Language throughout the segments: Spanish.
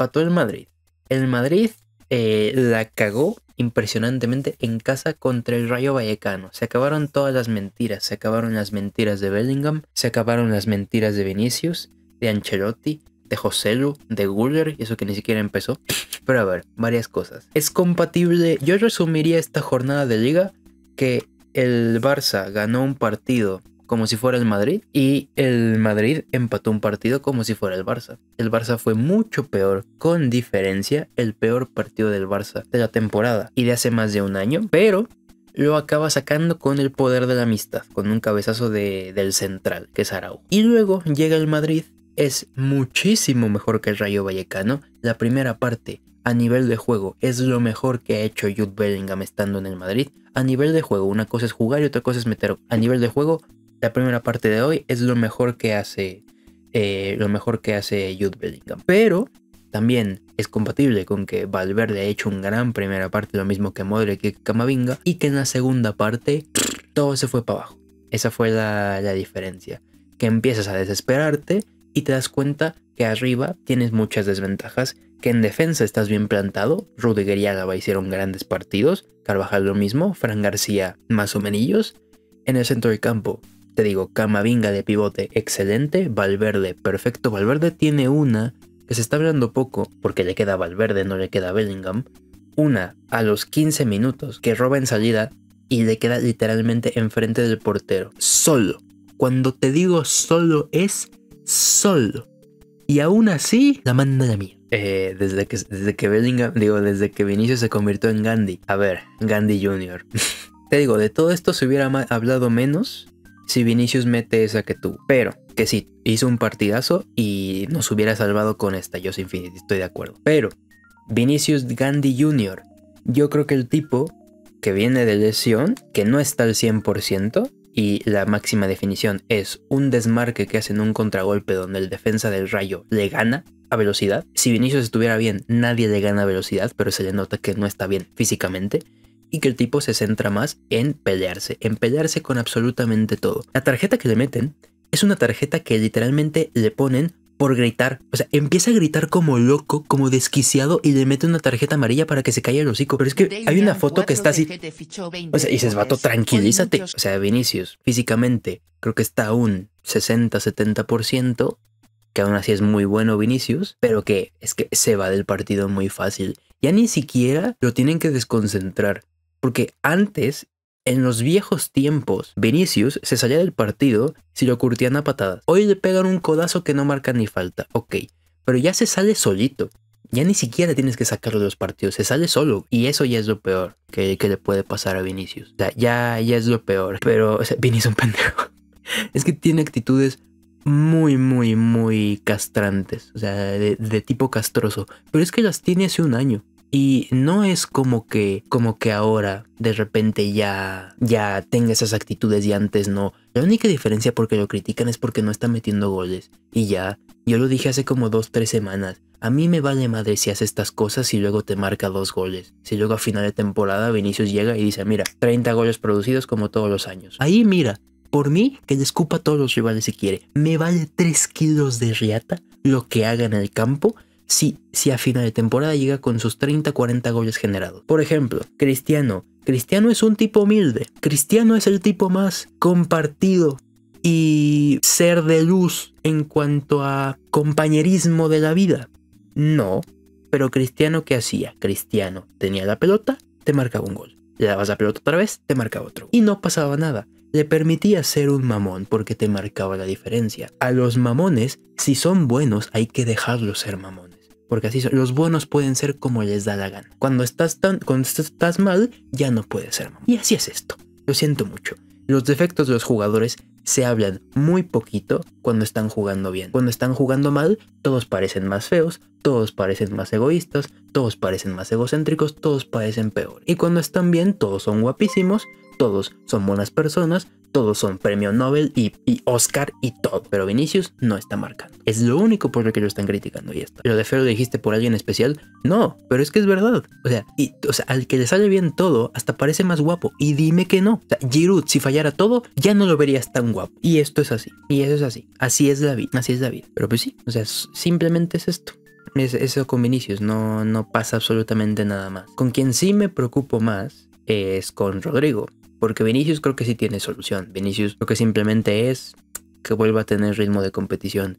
empató el Madrid. El Madrid eh, la cagó impresionantemente en casa contra el Rayo Vallecano. Se acabaron todas las mentiras. Se acabaron las mentiras de Bellingham, se acabaron las mentiras de Vinicius, de Ancelotti, de Joselu, de Guller, y eso que ni siquiera empezó. Pero a ver, varias cosas. Es compatible, yo resumiría esta jornada de liga que el Barça ganó un partido como si fuera el Madrid y el Madrid empató un partido como si fuera el Barça. El Barça fue mucho peor, con diferencia, el peor partido del Barça de la temporada y de hace más de un año, pero lo acaba sacando con el poder de la amistad, con un cabezazo del central, que es Arau. Y luego llega el Madrid, es muchísimo mejor que el Rayo Vallecano, la primera parte. A nivel de juego, es lo mejor que ha hecho Jude Bellingham estando en el Madrid. A nivel de juego, una cosa es jugar y otra cosa es meter. A nivel de juego, la primera parte de hoy es lo mejor que hace, eh, lo mejor que hace Jude Bellingham. Pero también es compatible con que Valverde ha hecho un gran primera parte, lo mismo que Modric y Camavinga, y que en la segunda parte todo se fue para abajo. Esa fue la, diferencia. Que empiezas a desesperarte y te das cuenta que arriba tienes muchas desventajas, que en defensa estás bien plantado, Rudiger y Álava hicieron grandes partidos, Carvajal lo mismo, Fran García más o menos, en el centro del campo te digo, Camavinga de pivote, excelente. Valverde, perfecto. Valverde tiene una que se está hablando poco, porque le queda Valverde, no le queda Bellingham. Una a los 15 minutos que roba en salida y le queda literalmente enfrente del portero. Solo. Cuando te digo solo es solo. Y aún así, la manda a mía. Eh, desde, que, desde que Bellingham, digo, desde que Vinicius se convirtió en Gandhi. A ver, Gandhi Jr. te digo, de todo esto se hubiera hablado menos si Vinicius mete esa que tuvo. Pero que sí, hizo un partidazo y nos hubiera salvado con esta. Yo estoy de acuerdo. Pero Vinicius Gandhi Jr., yo creo que el tipo que viene de lesión, que no está al 100%, y la máxima definición es un desmarque que hace en un contragolpe donde el defensa del rayo le gana a velocidad. Si Vinicius estuviera bien, nadie le gana a velocidad, pero se le nota que no está bien físicamente y que el tipo se centra más en pelearse, en pelearse con absolutamente todo. La tarjeta que le meten es una tarjeta que literalmente le ponen por gritar. O sea, empieza a gritar como loco, como desquiciado y le mete una tarjeta amarilla para que se calle el hocico. Pero es que hay una foto que está así. O sea, y dices, vato, tranquilízate. O sea, Vinicius, físicamente, creo que está a un 60-70%, que aún así es muy bueno Vinicius, pero que es que se va del partido muy fácil. Ya ni siquiera lo tienen que desconcentrar. Porque antes, en los viejos tiempos, Vinicius se salía del partido si lo curtían a patadas. Hoy le pegan un codazo que no marca ni falta, ok. Pero ya se sale solito. Ya ni siquiera tienes que sacarlo de los partidos, se sale solo. Y eso ya es lo peor que, le puede pasar a Vinicius. O sea, ya, ya es lo peor. Pero, Vinicius es un pendejo. es que tiene actitudes muy, muy, muy castrantes. O sea, de, tipo castroso. Pero es que las tiene hace un año. Y no es como que, como que ahora de repente ya, ya tenga esas actitudes y antes no. La única diferencia porque lo critican es porque no está metiendo goles. Y ya, yo lo dije hace como dos, tres semanas. A mí me vale madre si hace estas cosas y luego te marca dos goles. Si luego a final de temporada Vinicius llega y dice, mira, 30 goles producidos como todos los años. Ahí mira, por mí, que le a todos los rivales si quiere. Me vale 3 kilos de riata lo que haga en el campo si, si a final de temporada llega con sus 30-40 goles generados. Por ejemplo, Cristiano. Cristiano es un tipo humilde. Cristiano es el tipo más compartido y ser de luz en cuanto a compañerismo de la vida. No, pero Cristiano, ¿qué hacía? Cristiano tenía la pelota, te marcaba un gol. Le dabas la pelota otra vez, te marcaba otro. Y no pasaba nada. Le permitía ser un mamón porque te marcaba la diferencia. A los mamones, si son buenos, hay que dejarlos ser mamones. Porque así son. los buenos pueden ser como les da la gana. Cuando estás, tan, estás mal, ya no puede ser. Y así es esto. Lo siento mucho. Los defectos de los jugadores se hablan muy poquito cuando están jugando bien. Cuando están jugando mal, todos parecen más feos, todos parecen más egoístas, todos parecen más egocéntricos, todos parecen peor. Y cuando están bien, todos son guapísimos, todos son buenas personas, todos son premio Nobel y, Oscar y todo, pero Vinicius no está marcando. Es lo único por lo que lo están criticando y esto. ¿Lo de feo dijiste por alguien especial? No, pero es que es verdad. O sea, y, al que le sale bien todo, hasta parece más guapo. Y dime que no. O sea, Giroud, si fallara todo, ya no lo verías tan guapo. Y esto es así. Y eso es así. Así es la vida. Así es David. Pero pues sí, o sea, simplemente es esto. Es, eso con Vinicius, no pasa absolutamente nada más. Con quien sí me preocupo más es con Rodrigo. Porque Vinicius creo que sí tiene solución. Vinicius lo que simplemente es que vuelva a tener ritmo de competición.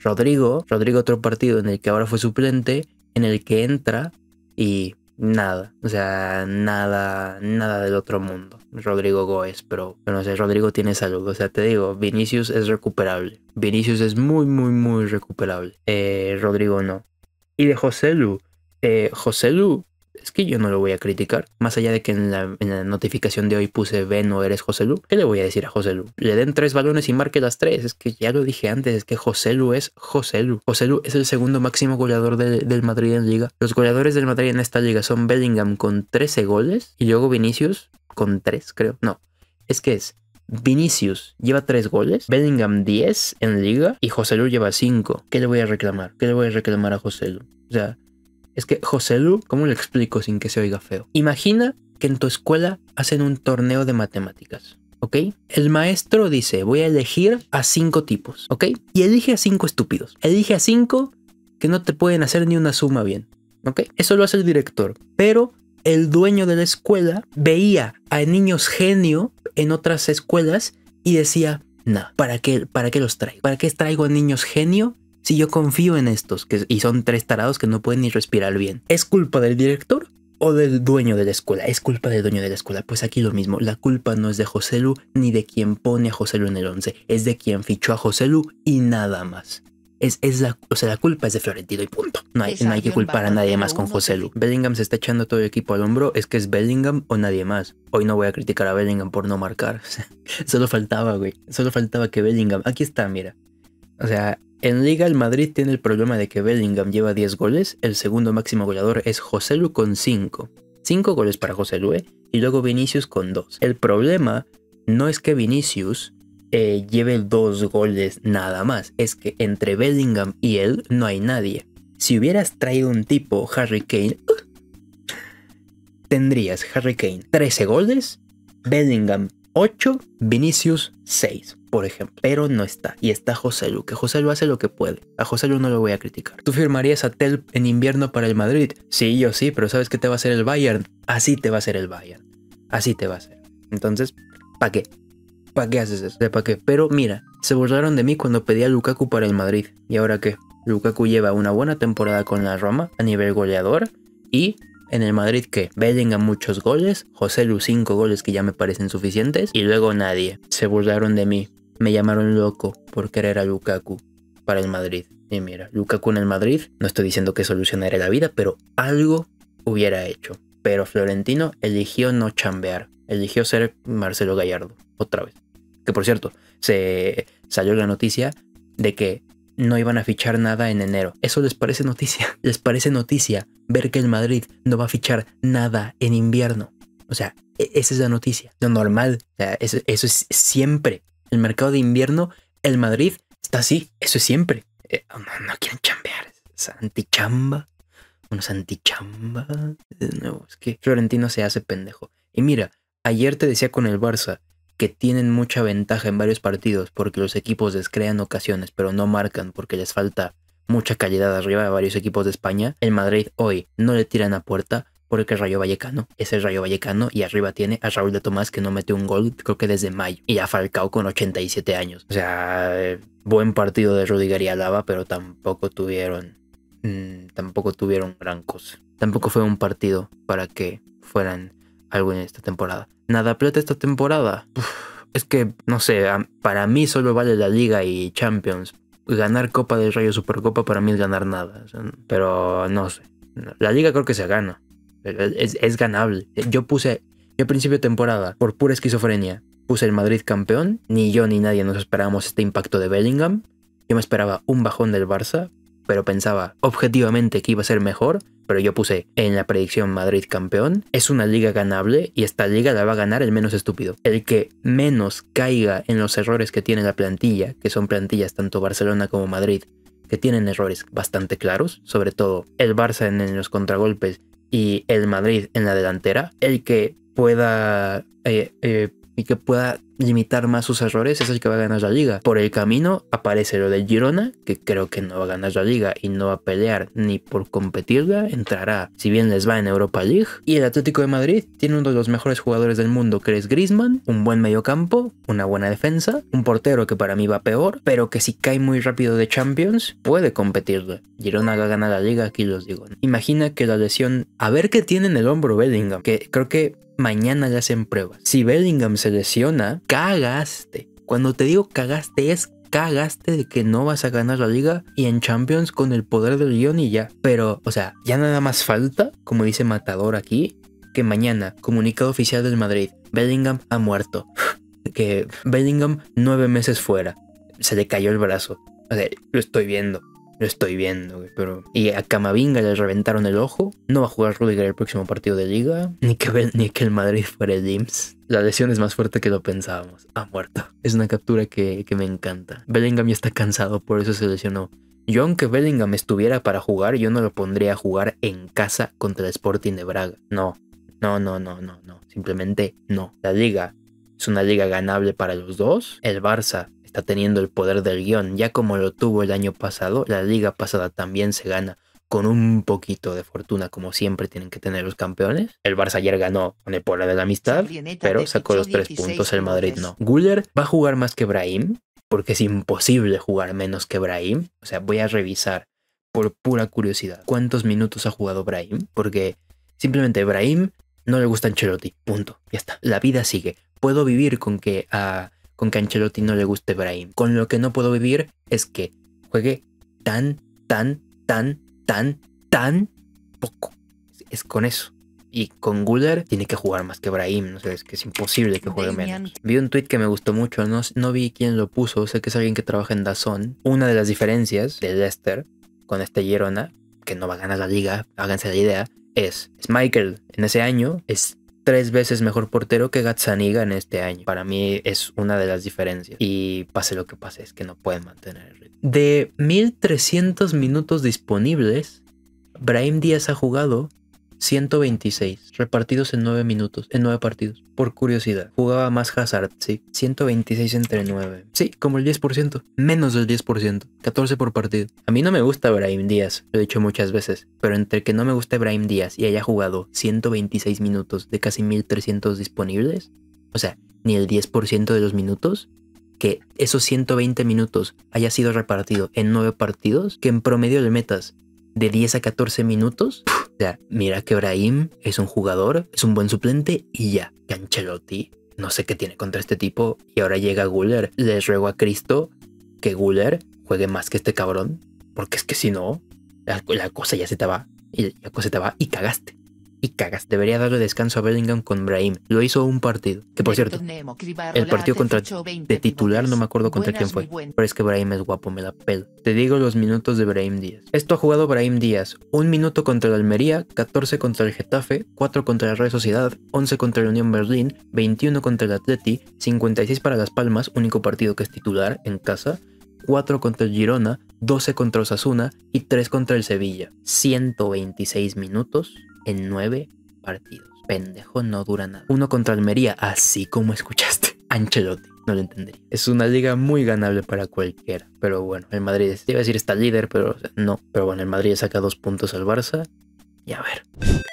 Rodrigo, Rodrigo otro partido en el que ahora fue suplente, en el que entra y nada, o sea, nada, nada del otro mundo. Rodrigo Goes, pero, no sé, Rodrigo tiene salud, o sea, te digo, Vinicius es recuperable. Vinicius es muy, muy, muy recuperable. Eh, Rodrigo no. Y de José Lu, eh, José Lu es que yo no lo voy a criticar. Más allá de que en la, notificación de hoy puse ven o eres José Lu, ¿qué le voy a decir a José Lu? Le den tres balones y marque las tres. Es que ya lo dije antes, es que José Lu es José Lu. José Lu es el segundo máximo goleador del Madrid en liga. Los goleadores del Madrid en esta liga son Bellingham con 13 goles y luego Vinicius con 3, creo. No, es que es Vinicius lleva 3 goles, Bellingham 10 en liga y José Lu lleva 5. ¿Qué le voy a reclamar? ¿Qué le voy a reclamar a José Lu? O sea, es que José Lu, ¿cómo le explico sin que se oiga feo? Imagina que en tu escuela hacen un torneo de matemáticas. ¿ok? El maestro dice, voy a elegir a cinco tipos, ¿ok? Y elige a cinco estúpidos. Elige a cinco que no te pueden hacer ni una suma bien, ¿ok? Eso lo hace el director. Pero el dueño de la escuela veía a niños genio en otras escuelas y decía, no, ¿para qué, ¿para qué los traigo? ¿Para qué traigo a niños genio si yo confío en estos, que, y son tres tarados que no pueden ni respirar bien, ¿es culpa del director? o del dueño de la escuela. Es culpa del dueño de la escuela. Pues aquí lo mismo. La culpa no es de José Lu ni de quien pone a José Lu en el 11. Es de quien fichó a José Lu y nada más. Es, la, o sea, la culpa es de Florentino y punto. No hay, no hay que culpar a nadie más con José Lu. Bellingham se está echando todo el equipo al hombro. Es que es Bellingham o nadie más. Hoy no voy a criticar a Bellingham por no marcar. Solo faltaba, güey. Solo faltaba que Bellingham. Aquí está, mira. O sea, en Liga, el Madrid tiene el problema de que Bellingham lleva 10 goles, el segundo máximo goleador es Joselu con 5. 5 goles para Joselu, ¿eh? y luego Vinicius con 2. El problema no es que Vinicius eh, lleve 2 goles nada más, es que entre Bellingham y él no hay nadie. Si hubieras traído un tipo Harry Kane, ¡uh! tendrías Harry Kane 13 goles, Bellingham 8, Vinicius 6, por ejemplo. Pero no está. Y está José Lu, que José Lu hace lo que puede. A José Lu no lo voy a criticar. ¿Tú firmarías a Tel en invierno para el Madrid? Sí, yo sí, pero ¿sabes qué te va a hacer el Bayern? Así te va a hacer el Bayern. Así te va a hacer. Entonces, ¿para qué? ¿Para qué haces eso? ¿De ¿Para qué? Pero mira, se burlaron de mí cuando pedí a Lukaku para el Madrid. ¿Y ahora qué? Lukaku lleva una buena temporada con la Roma a nivel goleador y en el Madrid que a muchos goles, José Lu 5 goles que ya me parecen suficientes y luego nadie. Se burlaron de mí, me llamaron loco por querer a Lukaku para el Madrid. Y mira, Lukaku en el Madrid, no estoy diciendo que solucionaría la vida, pero algo hubiera hecho. Pero Florentino eligió no chambear, eligió ser Marcelo Gallardo, otra vez. Que por cierto, se salió la noticia de que no iban a fichar nada en enero. Eso les parece noticia. Les parece noticia ver que el Madrid no va a fichar nada en invierno. O sea, e, esa es la noticia. Lo normal. eso, es siempre. El mercado de invierno, el Madrid está así. Eso es siempre. Eh, oh, no, quieren chambear. Es antichamba. Unos santichamba. De es que Florentino se hace pendejo. Y mira, ayer te decía con el Barça que tienen mucha ventaja en varios partidos porque los equipos les crean ocasiones pero no marcan porque les falta mucha calidad arriba de varios equipos de España, el Madrid hoy no le tiran a puerta porque el Rayo Vallecano es el Rayo Vallecano y arriba tiene a Raúl de Tomás que no mete un gol creo que desde mayo y a Falcao con 87 años. O sea, buen partido de Rudiger y Alaba, pero tampoco tuvieron mm, tampoco tuvieron gran cosa. Tampoco fue un partido para que fueran algo en esta temporada nada plata esta temporada. es que, no sé, para mí solo vale la liga y Champions. Ganar Copa del Rayo Supercopa para mí es ganar nada. Pero no sé. La liga creo que se gana. Es, es ganable. Yo puse, yo a principio de temporada, por pura esquizofrenia, puse el Madrid campeón. Ni yo ni nadie nos esperábamos este impacto de Bellingham. Yo me esperaba un bajón del Barça, pero pensaba objetivamente que iba a ser mejor, pero yo puse en la predicción Madrid campeón, es una liga ganable y esta liga la va a ganar el menos estúpido. El que menos caiga en los errores que tiene la plantilla, que son plantillas tanto Barcelona como Madrid, que tienen errores bastante claros, sobre todo el Barça en, los contragolpes y el Madrid en la delantera, el que pueda... Eh, eh, y que pueda limitar más sus errores es el que va a ganar la liga. Por el camino aparece lo de Girona, que creo que no va a ganar la liga y no va a pelear ni por competirla, entrará, si bien les va en Europa League. Y el Atlético de Madrid tiene uno de los mejores jugadores del mundo, que es Griezmann, un buen mediocampo, una buena defensa, un portero que para mí va peor, pero que si cae muy rápido de Champions, puede competirle Girona va a ganar la liga, aquí los digo. Imagina que la lesión, a ver qué tiene en el hombro Bellingham, que creo que mañana se hacen pruebas. Si Bellingham se lesiona, cagaste. Cuando te digo cagaste es cagaste de que no vas a ganar la liga y en Champions con el poder del guión y ya. Pero, o sea, ya nada más falta, como dice Matador aquí, que mañana, comunicado oficial del Madrid, Bellingham ha muerto. que Bellingham nueve meses fuera. Se le cayó el brazo. O sea, lo estoy viendo. Lo estoy viendo, güey, pero... Y a Camavinga le reventaron el ojo. No va a jugar Rudiger el próximo partido de liga. Ni que, ni que el Madrid fuera el La lesión es más fuerte que lo pensábamos. Ha muerto. Es una captura que, que me encanta. Bellingham ya está cansado, por eso se lesionó. Yo aunque Bellingham estuviera para jugar, yo no lo pondría a jugar en casa contra el Sporting de Braga. No, no, no, no, no, no. Simplemente no. La liga es una liga ganable para los dos. El Barça está teniendo el poder del guión, ya como lo tuvo el año pasado, la liga pasada también se gana con un poquito de fortuna, como siempre tienen que tener los campeones. El Barça ayer ganó con el de la amistad, pero sacó los tres puntos, el Madrid no. Guller va a jugar más que Brahim, porque es imposible jugar menos que Brahim. O sea, voy a revisar por pura curiosidad cuántos minutos ha jugado Brahim, porque simplemente Brahim no le gusta Ancelotti, punto, ya está. La vida sigue. Puedo vivir con que a con que Ancelotti no le guste Brahim. Con lo que no puedo vivir es que juegue tan, tan, tan, tan, tan poco. Es con eso. Y con Guller tiene que jugar más que Brahim. No sé, es que es imposible que juegue menos. Vi un tweet que me gustó mucho. No, no vi quién lo puso. Sé que es alguien que trabaja en Dazón. Una de las diferencias de Lester con este Girona, que no va a ganar la liga, háganse la idea, es, es Michael en ese año es tres veces mejor portero que Gazzaniga en este año. Para mí es una de las diferencias. Y pase lo que pase, es que no pueden mantener el ritmo. De 1300 minutos disponibles, Brahim Díaz ha jugado 126, repartidos en 9 minutos, en 9 partidos. Por curiosidad, jugaba más Hazard, sí. 126 entre 9. Sí, como el 10%, menos del 10%, 14 por partido. A mí no me gusta Brahim Díaz, lo he dicho muchas veces, pero entre que no me gusta Brahim Díaz y haya jugado 126 minutos de casi 1300 disponibles, o sea, ni el 10% de los minutos, que esos 120 minutos haya sido repartido en 9 partidos, que en promedio De metas de 10 a 14 minutos. O sea, mira que Brahim es un jugador, es un buen suplente y ya. Cancelotti, no sé qué tiene contra este tipo. Y ahora llega Guller. Les ruego a Cristo que Guller juegue más que este cabrón. Porque es que si no, la, cosa ya se te va. Y la cosa se te va y cagaste y cagas. Debería darle descanso a Bellingham con Brahim. Lo hizo un partido. Que por cierto, el partido contra de titular no me acuerdo contra quién fue. Pero es que Brahim es guapo, me la pelo. Te digo los minutos de Brahim Díaz. Esto ha jugado Brahim Díaz. Un minuto contra el Almería, 14 contra el Getafe, 4 contra la Real Sociedad, 11 contra la Unión Berlín, 21 contra el Atleti, 56 para Las Palmas, único partido que es titular en casa. 4 contra el Girona, 12 contra Osasuna y 3 contra el Sevilla. 126 minutos en nueve partidos. Pendejo no dura nada. Uno contra Almería, así como escuchaste. Ancelotti no lo entendería. Es una liga muy ganable para cualquiera. Pero bueno, el Madrid, te iba a decir está líder, pero no. Pero bueno, el Madrid saca dos puntos al Barça. Y a ver.